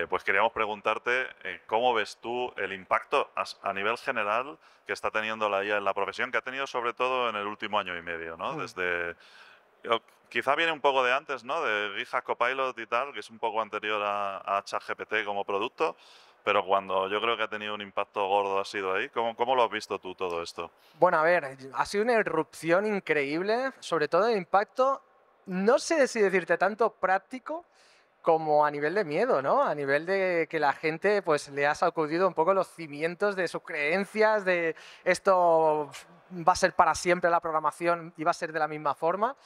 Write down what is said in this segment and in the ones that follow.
Eh, pues queríamos preguntarte eh, cómo ves tú el impacto a, nivel general que está teniendo la IA en la profesión, que ha tenido sobre todo en el último año y medio, ¿no? Hmm. Desde, quizá viene un poco de antes, ¿no? De GitHub Copilot y tal, que es un poco anterior a, a ChatGPT como producto, pero cuando yo creo que ha tenido un impacto gordo ha sido ahí. ¿Cómo, lo has visto tú todo esto? Bueno, a ver, ha sido una irrupción increíble, sobre todo el impacto, no sé si decirte tanto práctico, como a nivel de miedo, ¿no? A nivel de que la gente pues le ha sacudido un poco los cimientos de sus creencias, de esto va a ser para siempre la programación y va a ser de la misma forma.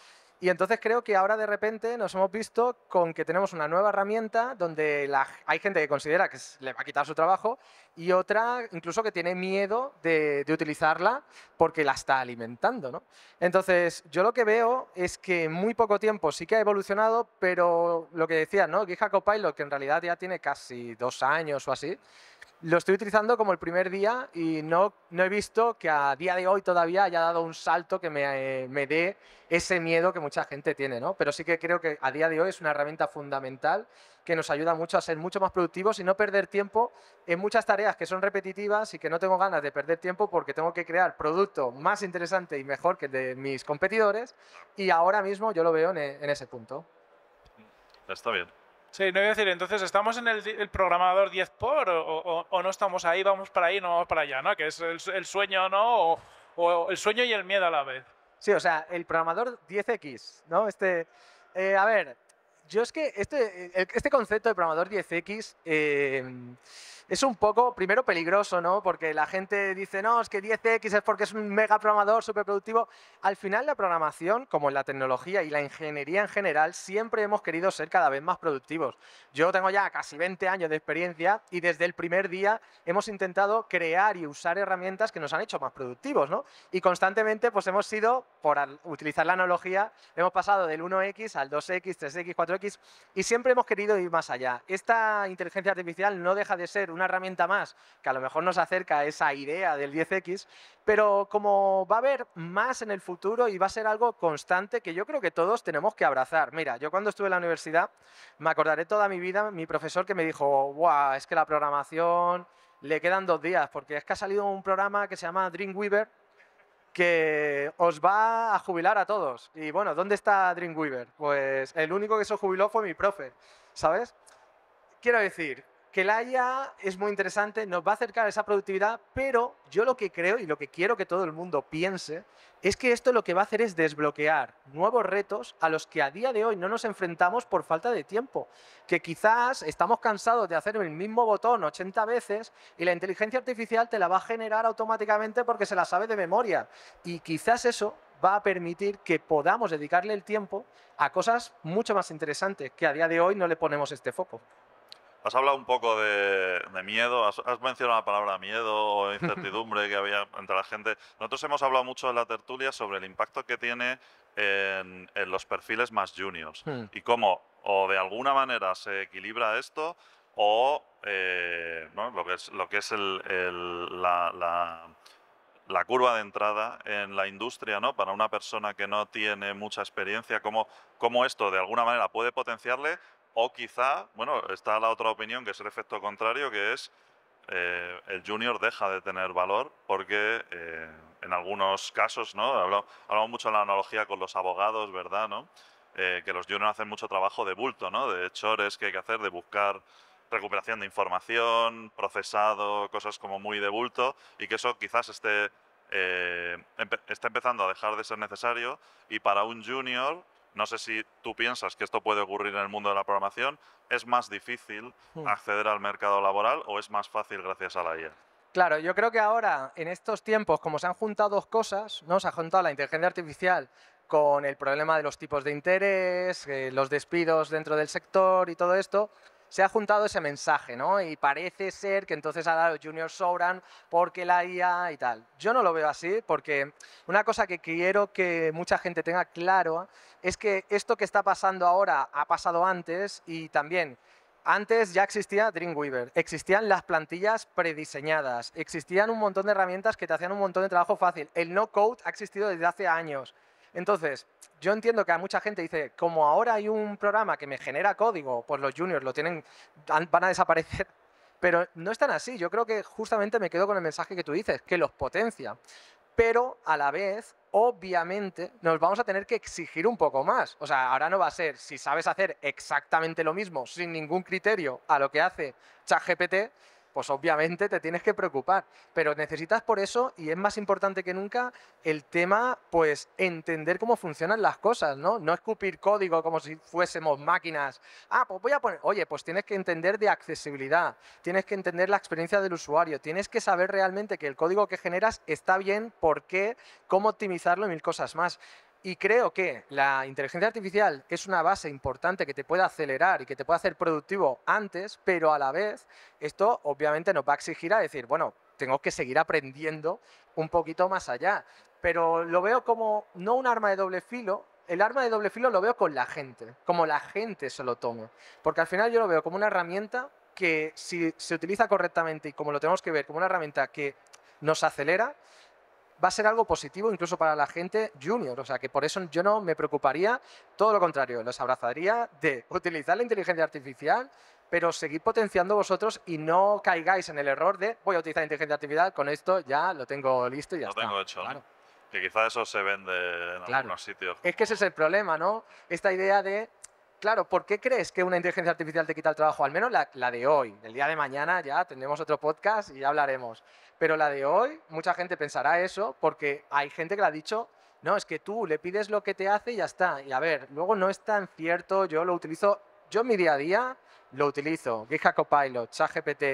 Y entonces creo que ahora de repente nos hemos visto con que tenemos una nueva herramienta donde la, hay gente que considera que le va a quitar su trabajo y otra incluso que tiene miedo de, utilizarla porque la está alimentando. ¿no? Entonces, yo lo que veo es que en muy poco tiempo sí que ha evolucionado, pero lo que decía, ¿no? GitHub Copilot, que en realidad ya tiene casi dos años o así, lo estoy utilizando como el primer día y no, no he visto que a día de hoy todavía haya dado un salto que me, eh, me, dé ese miedo que mucha gente tiene, ¿no? Pero sí que creo que a día de hoy es una herramienta fundamental que nos ayuda mucho a ser mucho más productivos y no perder tiempo en muchas tareas que son repetitivas y que no tengo ganas de perder tiempo porque tengo que crear producto más interesante y mejor que el de mis competidores y ahora mismo yo lo veo en ese punto. Está bien. Sí, no voy a decir, entonces, ¿estamos en el, programador 10 por o, no estamos ahí, vamos para ahí, no vamos para allá, ¿no? Que es el, sueño sueño, ¿no? O, el sueño y el miedo a la vez. Sí, o sea, el programador 10X, ¿no? Este, eh, a ver, yo es que este, este concepto de programador 10X es un poco, primero, peligroso, ¿no? Porque la gente dice, no, es que 10X es porque es un mega programador súper productivo. Al final, la programación, como la tecnología y la ingeniería en general, siempre hemos querido ser cada vez más productivos. Yo tengo ya casi 20 años de experiencia y desde el primer día hemos intentado crear y usar herramientas que nos han hecho más productivos, ¿no? Y constantemente, pues hemos sido, por utilizar la analogía, hemos pasado del 1X al 2X, 3X, 4X y siempre hemos querido ir más allá. Esta inteligencia artificial no deja de ser una herramienta más que a lo mejor nos acerca a esa idea del 10X, pero como va a haber más en el futuro y va a ser algo constante que yo creo que todos tenemos que abrazar. Mira, yo cuando estuve en la universidad, me acordaré toda mi vida, mi profesor que me dijo, wow es que la programación le quedan dos días, porque es que ha salido un programa que se llama Dreamweaver, que os va a jubilar a todos. Y bueno, ¿dónde está Dreamweaver? Pues el único que se jubiló fue mi profe, ¿sabes? Quiero decir, que la IA es muy interesante, nos va a acercar a esa productividad, pero yo lo que creo y lo que quiero que todo el mundo piense es que esto lo que va a hacer es desbloquear nuevos retos a los que a día de hoy no nos enfrentamos por falta de tiempo, que quizás estamos cansados de hacer el mismo botón 80 veces y la inteligencia artificial te la va a generar automáticamente porque se la sabe de memoria y quizás eso va a permitir que podamos dedicarle el tiempo a cosas mucho más interesantes que a día de hoy no le ponemos este foco. Has hablado un poco de, miedo, has, mencionado la palabra miedo o incertidumbre que había entre la gente. Nosotros hemos hablado mucho en la tertulia sobre el impacto que tiene en, los perfiles más juniors hmm. y cómo o de alguna manera se equilibra esto o eh, lo que es, el, la, curva de entrada en la industria ¿no? para una persona que no tiene mucha experiencia, cómo, cómo esto de alguna manera puede potenciarle o quizá, bueno, está la otra opinión que es el efecto contrario, que es eh, el junior deja de tener valor porque eh, en algunos casos, ¿no? Hablamos, mucho en la analogía con los abogados, ¿verdad? ¿no? Eh, que los juniors hacen mucho trabajo de bulto, ¿no? De chores que hay que hacer, de buscar recuperación de información, procesado, cosas como muy de bulto, y que eso quizás esté, empezando a dejar de ser necesario. Y para un junior no sé si tú piensas que esto puede ocurrir en el mundo de la programación. ¿Es más difícil hmm. acceder al mercado laboral o es más fácil gracias a la IA? E? Claro, yo creo que ahora, en estos tiempos, como se han juntado dos cosas, ¿no? se ha juntado la inteligencia artificial con el problema de los tipos de interés, eh, los despidos dentro del sector y todo esto, se ha juntado ese mensaje, ¿no? Y parece ser que entonces ha dado Junior Sobran porque la IA y tal. Yo no lo veo así porque una cosa que quiero que mucha gente tenga claro es que esto que está pasando ahora ha pasado antes y también antes ya existía Dreamweaver, existían las plantillas prediseñadas, existían un montón de herramientas que te hacían un montón de trabajo fácil. El no-code ha existido desde hace años. Entonces, yo entiendo que a mucha gente dice, como ahora hay un programa que me genera código, pues los juniors lo tienen, van a desaparecer. Pero no es tan así. Yo creo que justamente me quedo con el mensaje que tú dices, que los potencia pero a la vez, obviamente, nos vamos a tener que exigir un poco más. O sea, ahora no va a ser, si sabes hacer exactamente lo mismo, sin ningún criterio, a lo que hace ChatGPT, pues obviamente te tienes que preocupar. Pero necesitas por eso, y es más importante que nunca, el tema, pues entender cómo funcionan las cosas, ¿no? No escupir código como si fuésemos máquinas. Ah, pues voy a poner, oye, pues tienes que entender de accesibilidad, tienes que entender la experiencia del usuario, tienes que saber realmente que el código que generas está bien, por qué, cómo optimizarlo y mil cosas más. Y creo que la inteligencia artificial es una base importante que te puede acelerar y que te puede hacer productivo antes, pero a la vez esto obviamente nos va a exigir a decir, bueno, tengo que seguir aprendiendo un poquito más allá. Pero lo veo como no un arma de doble filo, el arma de doble filo lo veo con la gente, como la gente se lo toma. Porque al final yo lo veo como una herramienta que si se utiliza correctamente y como lo tenemos que ver, como una herramienta que nos acelera, va a ser algo positivo incluso para la gente junior. O sea, que por eso yo no me preocuparía, todo lo contrario, los abrazaría de utilizar la inteligencia artificial, pero seguir potenciando vosotros y no caigáis en el error de voy a utilizar inteligencia artificial, con esto ya lo tengo listo y ya está. Lo tengo hecho. Claro. Que quizás eso se vende en algunos sitios. Es que ese es el problema, ¿no? Esta idea de Claro, ¿por qué crees que una inteligencia artificial te quita el trabajo? Al menos la, de hoy. El día de mañana ya tendremos otro podcast y ya hablaremos. Pero la de hoy, mucha gente pensará eso porque hay gente que le ha dicho no, es que tú le pides lo que te hace y ya está. Y a ver, luego no es tan cierto, yo lo utilizo, yo en mi día a día lo utilizo, GitHub Copilot, ChatGPT,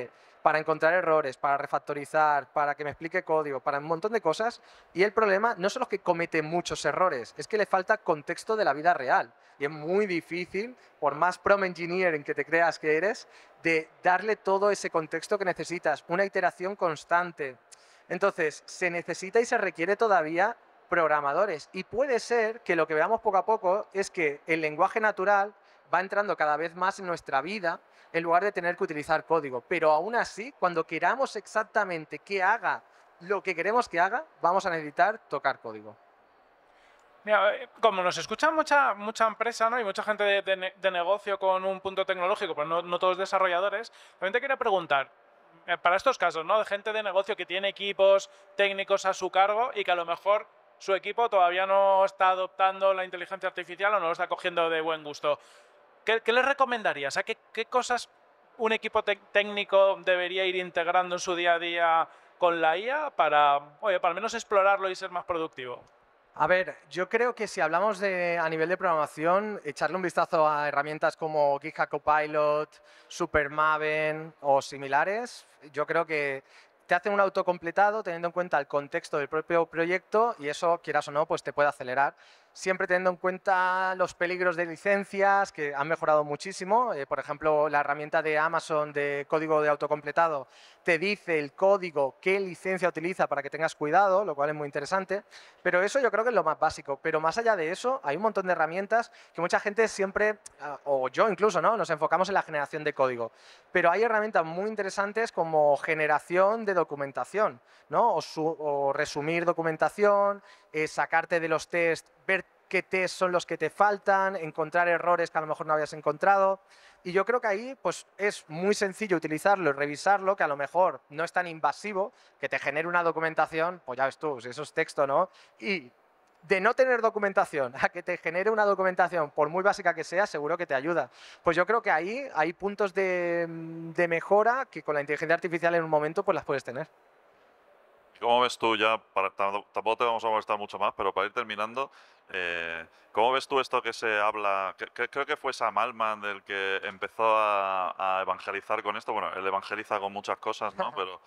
para encontrar errores, para refactorizar, para que me explique código, para un montón de cosas. Y el problema no son los que cometen muchos errores, es que le falta contexto de la vida real. Y es muy difícil, por más prom engineering que te creas que eres, de darle todo ese contexto que necesitas, una iteración constante. Entonces, se necesita y se requiere todavía programadores. Y puede ser que lo que veamos poco a poco es que el lenguaje natural va entrando cada vez más en nuestra vida en lugar de tener que utilizar código. Pero aún así, cuando queramos exactamente que haga lo que queremos que haga, vamos a necesitar tocar código. Eh, como nos escucha mucha, mucha empresa ¿no? y mucha gente de, negocio con un punto tecnológico, pero no, todos desarrolladores, también te quería preguntar, eh, para estos casos, ¿no? De gente de negocio que tiene equipos técnicos a su cargo y que a lo mejor su equipo todavía no está adoptando la inteligencia artificial o no lo está cogiendo de buen gusto. ¿Qué, les recomendarías? ¿A qué, cosas un equipo técnico debería ir integrando en su día a día con la IA para, oye, para al menos explorarlo y ser más productivo? A ver, yo creo que si hablamos de, a nivel de programación, echarle un vistazo a herramientas como GitHub Copilot, Supermaven o similares, yo creo que te hacen un autocompletado teniendo en cuenta el contexto del propio proyecto y eso, quieras o no, pues te puede acelerar siempre teniendo en cuenta los peligros de licencias, que han mejorado muchísimo. Eh, por ejemplo, la herramienta de Amazon de código de autocompletado te dice el código, qué licencia utiliza para que tengas cuidado, lo cual es muy interesante. Pero eso yo creo que es lo más básico. Pero más allá de eso, hay un montón de herramientas que mucha gente siempre, ah, o yo incluso, ¿no? nos enfocamos en la generación de código. Pero hay herramientas muy interesantes como generación de documentación, ¿no? o resumir documentación, eh, sacarte de los test, ver qué test son los que te faltan, encontrar errores que a lo mejor no habías encontrado. Y yo creo que ahí pues, es muy sencillo utilizarlo y revisarlo, que a lo mejor no es tan invasivo, que te genere una documentación, pues ya ves tú, si eso es texto, ¿no? Y de no tener documentación a que te genere una documentación, por muy básica que sea, seguro que te ayuda. Pues yo creo que ahí hay puntos de, mm, de mejora que con la inteligencia artificial en un momento pues las puedes tener. ¿Cómo ves tú ya, para, tampoco te vamos a molestar mucho más, pero para ir terminando, eh, ¿cómo ves tú esto que se habla? Que, creo que fue Sam Alman del que empezó a, evangelizar con esto. Bueno, él evangeliza con muchas cosas, ¿no? Pero,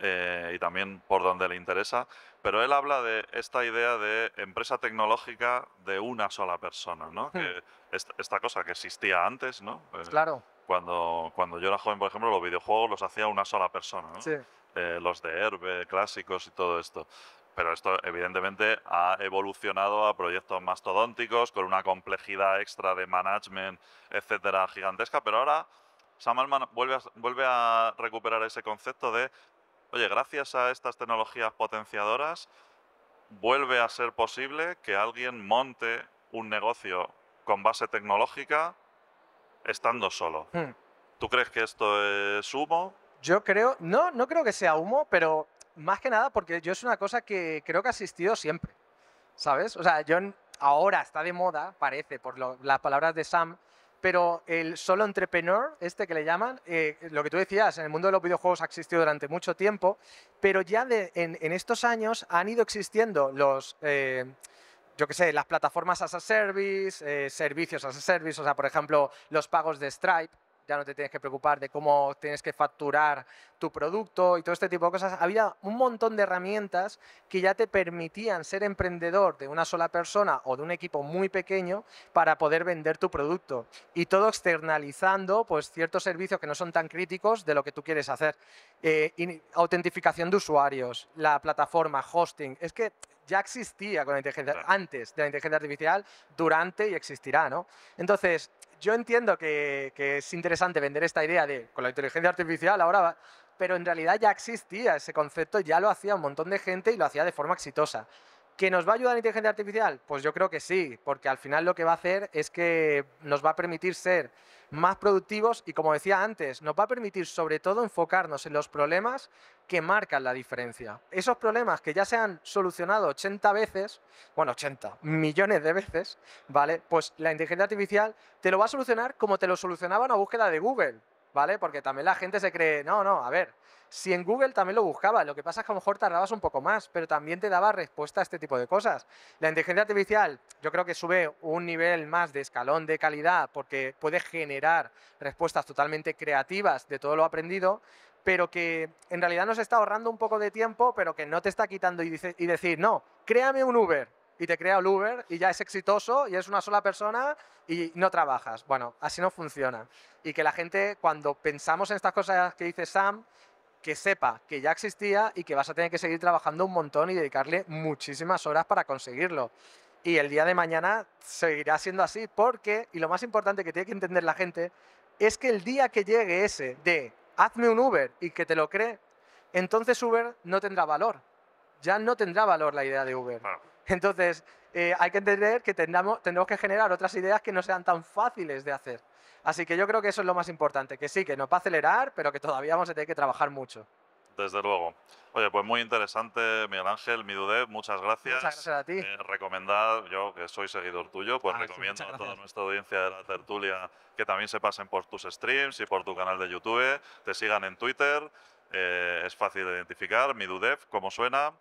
eh, y también por donde le interesa. Pero él habla de esta idea de empresa tecnológica de una sola persona, ¿no? Hmm. Que esta, cosa que existía antes, ¿no? Eh, claro. Cuando, cuando yo era joven, por ejemplo, los videojuegos los hacía una sola persona, ¿no? Sí. Eh, los de Herbe, clásicos y todo esto. Pero esto evidentemente ha evolucionado a proyectos mastodónticos con una complejidad extra de management, etcétera, gigantesca. Pero ahora Sam vuelve a, vuelve a recuperar ese concepto de, oye, gracias a estas tecnologías potenciadoras, vuelve a ser posible que alguien monte un negocio con base tecnológica estando solo. Hmm. ¿Tú crees que esto es humo? Yo creo, no, no creo que sea humo, pero más que nada porque yo es una cosa que creo que ha existido siempre, ¿sabes? O sea, yo ahora está de moda, parece, por las palabras de Sam, pero el solo entrepreneur, este que le llaman, eh, lo que tú decías, en el mundo de los videojuegos ha existido durante mucho tiempo, pero ya en, estos años han ido existiendo los, eh, yo qué sé, las plataformas as a service, eh, servicios as a service, o sea, por ejemplo, los pagos de Stripe, ya no te tienes que preocupar de cómo tienes que facturar tu producto y todo este tipo de cosas. Había un montón de herramientas que ya te permitían ser emprendedor de una sola persona o de un equipo muy pequeño para poder vender tu producto y todo externalizando pues ciertos servicios que no son tan críticos de lo que tú quieres hacer. Eh, autentificación de usuarios, la plataforma, hosting, es que ya existía con la inteligencia, antes de la inteligencia artificial, durante y existirá, ¿no? Entonces, yo entiendo que, es interesante vender esta idea de con la inteligencia artificial ahora, va... pero en realidad ya existía ese concepto, ya lo hacía un montón de gente y lo hacía de forma exitosa. ¿Que nos va a ayudar la inteligencia artificial? Pues yo creo que sí, porque al final lo que va a hacer es que nos va a permitir ser más productivos y, como decía antes, nos va a permitir sobre todo enfocarnos en los problemas que marcan la diferencia. Esos problemas que ya se han solucionado 80 veces, bueno, 80 millones de veces, ¿vale? Pues la inteligencia artificial te lo va a solucionar como te lo solucionaba una búsqueda de Google. ¿vale? Porque también la gente se cree, no, no, a ver, si en Google también lo buscaba, lo que pasa es que a lo mejor tardabas un poco más, pero también te daba respuesta a este tipo de cosas. La inteligencia artificial yo creo que sube un nivel más de escalón de calidad porque puede generar respuestas totalmente creativas de todo lo aprendido, pero que en realidad nos está ahorrando un poco de tiempo, pero que no te está quitando y decir, no, créame un Uber, y te crea el Uber y ya es exitoso y es una sola persona y no trabajas. Bueno, así no funciona. Y que la gente, cuando pensamos en estas cosas que dice Sam, que sepa que ya existía y que vas a tener que seguir trabajando un montón y dedicarle muchísimas horas para conseguirlo. Y el día de mañana seguirá siendo así porque, y lo más importante que tiene que entender la gente, es que el día que llegue ese de hazme un Uber y que te lo cree, entonces Uber no tendrá valor. Ya no tendrá valor la idea de Uber. Entonces, eh, hay que entender que tenemos que generar otras ideas que no sean tan fáciles de hacer. Así que yo creo que eso es lo más importante, que sí, que nos va a acelerar, pero que todavía vamos a tener que trabajar mucho. Desde luego. Oye, pues muy interesante, Miguel Ángel, Midudev, muchas gracias. Muchas gracias a ti. Eh, yo que soy seguidor tuyo, pues recomiendo a toda nuestra audiencia de la tertulia que también se pasen por tus streams y por tu canal de YouTube, te sigan en Twitter eh, es fácil de identificar, mi Dudef, cómo suena.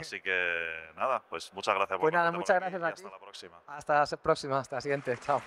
Así que nada, pues muchas gracias por Pues nada, muchas gracias Hasta la próxima. Hasta la próxima, hasta la siguiente. Chao.